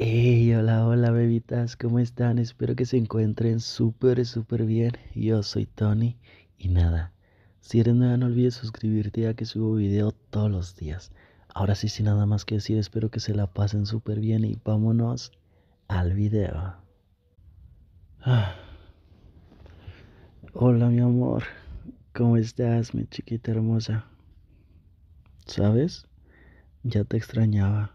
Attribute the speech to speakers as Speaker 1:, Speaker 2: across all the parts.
Speaker 1: Hey, hola, hola bebitas, ¿cómo están? Espero que se encuentren súper, súper bien. Yo soy Tony y nada, si eres nueva no olvides suscribirte ya que subo video todos los días. Ahora sí, sin nada más que decir, espero que se la pasen súper bien y vámonos al video. Ah. Hola mi amor, ¿cómo estás mi chiquita hermosa? ¿Sabes? Ya te extrañaba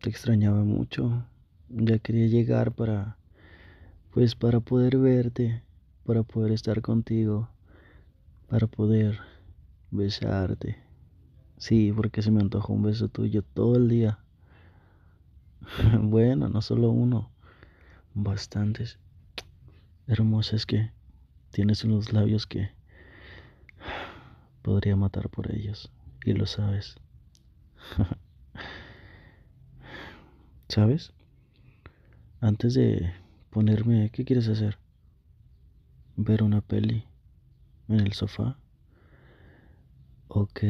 Speaker 1: te extrañaba mucho. Ya quería llegar para, pues para poder verte, para poder estar contigo, para poder besarte. Sí, porque se me antojó un beso tuyo todo el día. bueno, no solo uno, bastantes. Hermosa es que tienes unos labios que podría matar por ellos, y lo sabes. ¿Sabes? Antes de ponerme, ¿qué quieres hacer? Ver una peli en el sofá. Ok,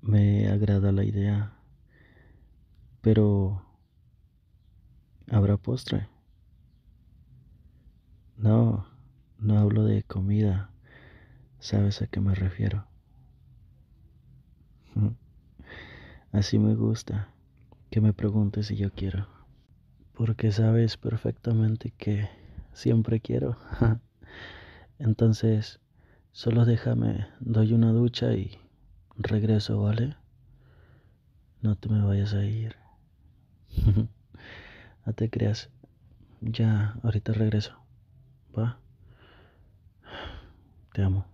Speaker 1: me agrada la idea. Pero... ¿Habrá postre? No, no hablo de comida. ¿Sabes a qué me refiero? Así me gusta que me pregunte si yo quiero. Porque sabes perfectamente que siempre quiero. Entonces, solo déjame, doy una ducha y regreso, ¿vale? No te me vayas a ir. no te creas. Ya, ahorita regreso. ¿Va? Te amo.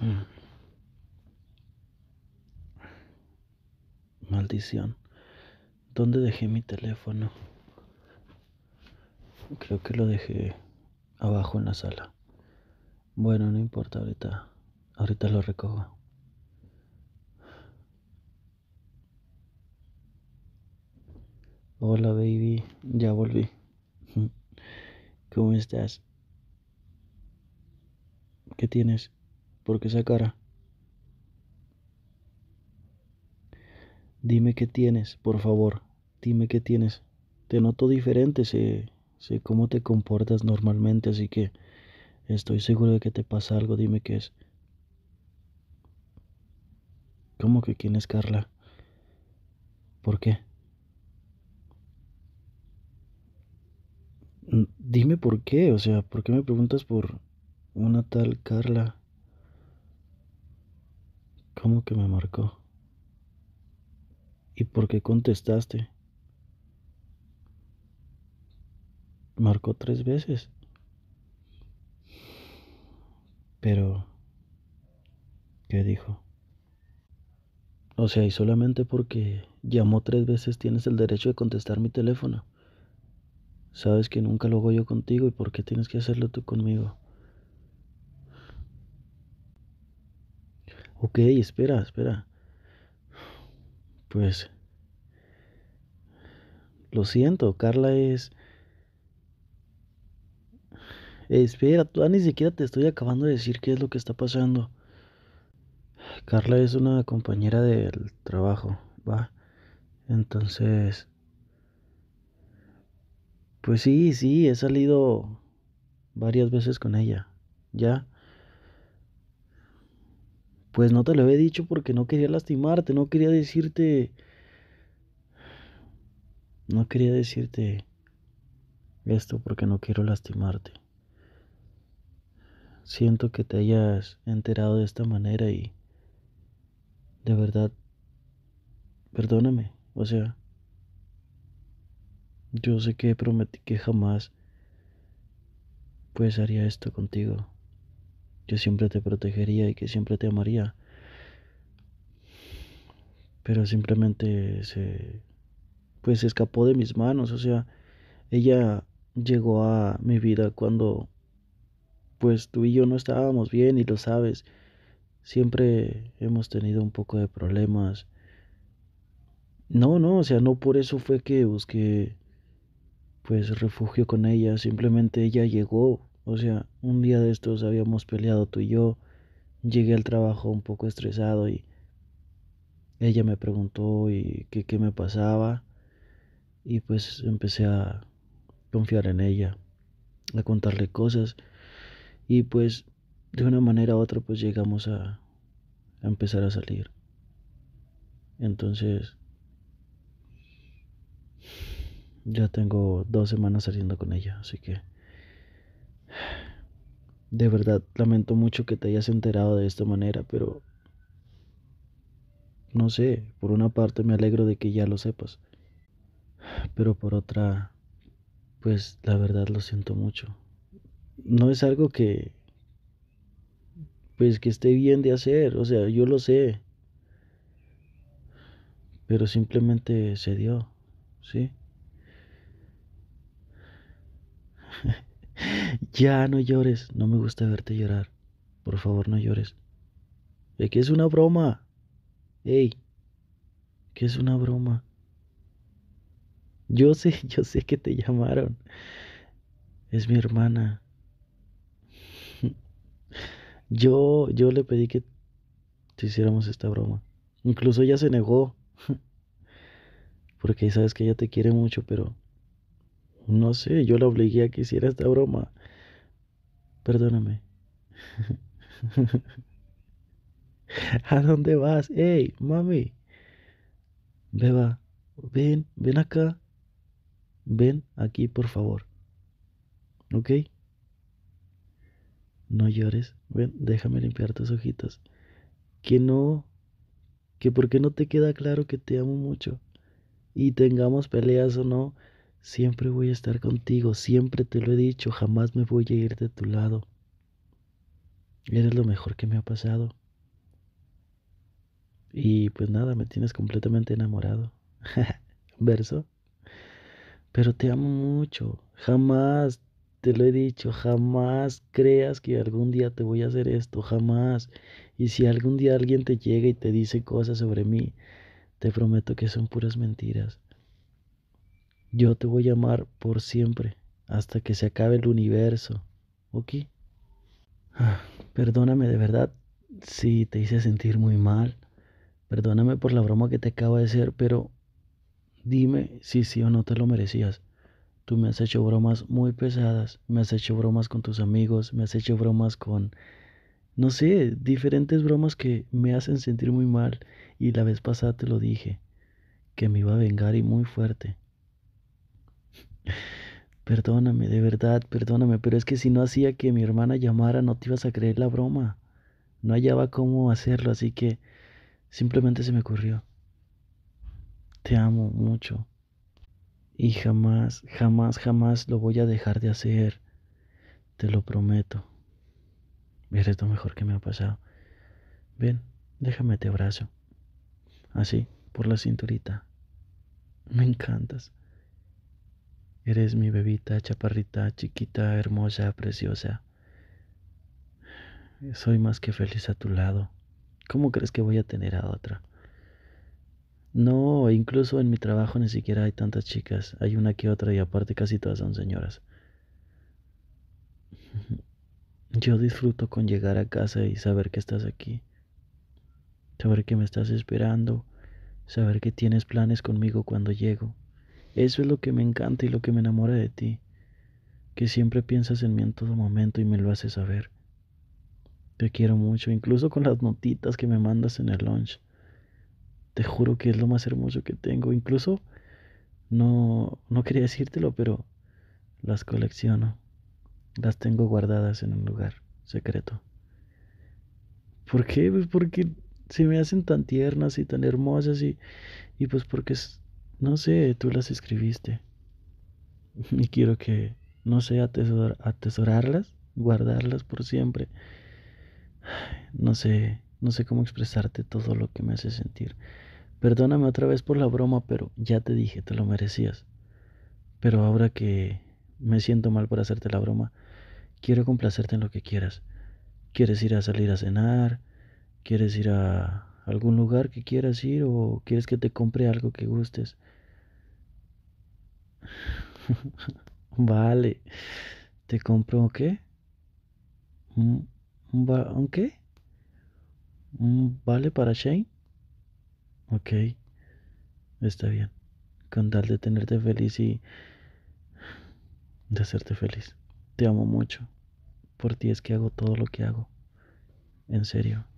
Speaker 1: Mm. ¿Dónde dejé mi teléfono? Creo que lo dejé abajo en la sala. Bueno, no importa ahorita. Ahorita lo recojo. Hola baby, ya volví. ¿Cómo estás? ¿Qué tienes? ¿Por qué esa cara? Dime qué tienes, por favor. Dime qué tienes. Te noto diferente, sé, sé cómo te comportas normalmente, así que estoy seguro de que te pasa algo. Dime qué es. ¿Cómo que quién es Carla? ¿Por qué? Mm, dime por qué, o sea, ¿por qué me preguntas por una tal Carla? ¿Cómo que me marcó? ¿Y por qué contestaste? Marcó tres veces. Pero, ¿qué dijo? O sea, y solamente porque llamó tres veces tienes el derecho de contestar mi teléfono. Sabes que nunca lo hago yo contigo y por qué tienes que hacerlo tú conmigo. Ok, espera, espera. Pues, lo siento, Carla es... espera, tú ah, ni siquiera te estoy acabando de decir qué es lo que está pasando. Carla es una compañera del trabajo, va. Entonces... Pues sí, sí, he salido varias veces con ella. Ya. Pues no te lo he dicho porque no quería lastimarte, no quería decirte... No quería decirte esto porque no quiero lastimarte. Siento que te hayas enterado de esta manera y de verdad, perdóname. O sea, yo sé que prometí que jamás pues haría esto contigo. Yo siempre te protegería y que siempre te amaría. Pero simplemente se pues se escapó de mis manos, o sea, ella llegó a mi vida cuando pues tú y yo no estábamos bien y lo sabes. Siempre hemos tenido un poco de problemas. No, no, o sea, no por eso fue que busqué pues refugio con ella, simplemente ella llegó o sea, un día de estos habíamos peleado tú y yo, llegué al trabajo un poco estresado y ella me preguntó y qué, qué me pasaba y pues empecé a confiar en ella, a contarle cosas y pues de una manera u otra pues llegamos a, a empezar a salir. Entonces ya tengo dos semanas saliendo con ella, así que... De verdad, lamento mucho que te hayas enterado de esta manera, pero... No sé, por una parte me alegro de que ya lo sepas, pero por otra, pues la verdad lo siento mucho. No es algo que... Pues que esté bien de hacer, o sea, yo lo sé, pero simplemente se dio, ¿sí? Ya no llores, no me gusta verte llorar. Por favor, no llores. ¿De que es una broma? Ey, que es una broma? Yo sé, yo sé que te llamaron. Es mi hermana. Yo, yo le pedí que te hiciéramos esta broma. Incluso ella se negó. Porque sabes que ella te quiere mucho, pero no sé, yo la obligué a que hiciera esta broma. Perdóname. ¿A dónde vas? ¡Ey, mami! Beba, ven, ven acá. Ven aquí, por favor. ¿Ok? No llores. Ven, déjame limpiar tus ojitos. Que no. Que porque no te queda claro que te amo mucho. Y tengamos peleas o no. Siempre voy a estar contigo, siempre te lo he dicho, jamás me voy a ir de tu lado. Eres lo mejor que me ha pasado. Y pues nada, me tienes completamente enamorado. Verso. Pero te amo mucho. Jamás, te lo he dicho, jamás creas que algún día te voy a hacer esto, jamás. Y si algún día alguien te llega y te dice cosas sobre mí, te prometo que son puras mentiras. Yo te voy a amar por siempre, hasta que se acabe el universo. ¿Ok? Ah, perdóname de verdad si te hice sentir muy mal. Perdóname por la broma que te acabo de hacer, pero dime si sí o no te lo merecías. Tú me has hecho bromas muy pesadas, me has hecho bromas con tus amigos, me has hecho bromas con, no sé, diferentes bromas que me hacen sentir muy mal y la vez pasada te lo dije, que me iba a vengar y muy fuerte. Perdóname, de verdad, perdóname, pero es que si no hacía que mi hermana llamara no te ibas a creer la broma. No hallaba cómo hacerlo, así que simplemente se me ocurrió. Te amo mucho. Y jamás, jamás, jamás lo voy a dejar de hacer. Te lo prometo. Eres lo mejor que me ha pasado. Ven, déjame te abrazo. Así, por la cinturita. Me encantas. Eres mi bebita, chaparrita, chiquita, hermosa, preciosa. Soy más que feliz a tu lado. ¿Cómo crees que voy a tener a otra? No, incluso en mi trabajo ni siquiera hay tantas chicas. Hay una que otra y aparte casi todas son señoras. Yo disfruto con llegar a casa y saber que estás aquí. Saber que me estás esperando. Saber que tienes planes conmigo cuando llego. Eso es lo que me encanta y lo que me enamora de ti, que siempre piensas en mí en todo momento y me lo haces saber. Te quiero mucho, incluso con las notitas que me mandas en el lunch. Te juro que es lo más hermoso que tengo, incluso no no quería decírtelo, pero las colecciono. Las tengo guardadas en un lugar secreto. ¿Por qué? Pues porque se me hacen tan tiernas y tan hermosas y, y pues porque es, no sé, tú las escribiste. Y quiero que, no sé, atesorarlas, guardarlas por siempre. No sé, no sé cómo expresarte todo lo que me hace sentir. Perdóname otra vez por la broma, pero ya te dije, te lo merecías. Pero ahora que me siento mal por hacerte la broma, quiero complacerte en lo que quieras. ¿Quieres ir a salir a cenar? ¿Quieres ir a algún lugar que quieras ir o quieres que te compre algo que gustes. vale, ¿te compro qué? ¿Un, qué? vale para Shane? Ok, está bien, con tal de tenerte feliz y de hacerte feliz. Te amo mucho. Por ti es que hago todo lo que hago. En serio.